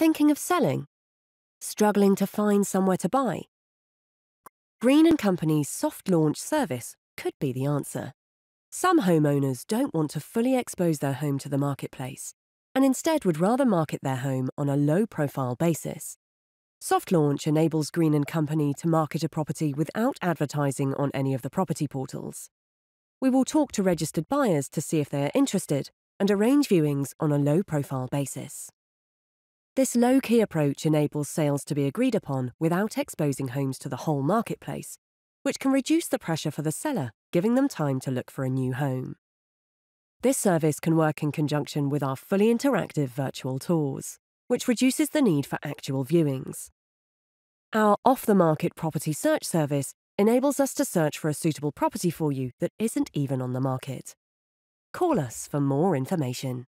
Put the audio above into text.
Thinking of selling? Struggling to find somewhere to buy? Green & Company's soft launch service could be the answer. Some homeowners don't want to fully expose their home to the marketplace and instead would rather market their home on a low-profile basis. Soft launch enables Green & Company to market a property without advertising on any of the property portals. We will talk to registered buyers to see if they are interested and arrange viewings on a low-profile basis. This low key approach enables sales to be agreed upon without exposing homes to the whole marketplace, which can reduce the pressure for the seller, giving them time to look for a new home. This service can work in conjunction with our fully interactive virtual tours, which reduces the need for actual viewings. Our off the market property search service enables us to search for a suitable property for you that isn't even on the market. Call us for more information.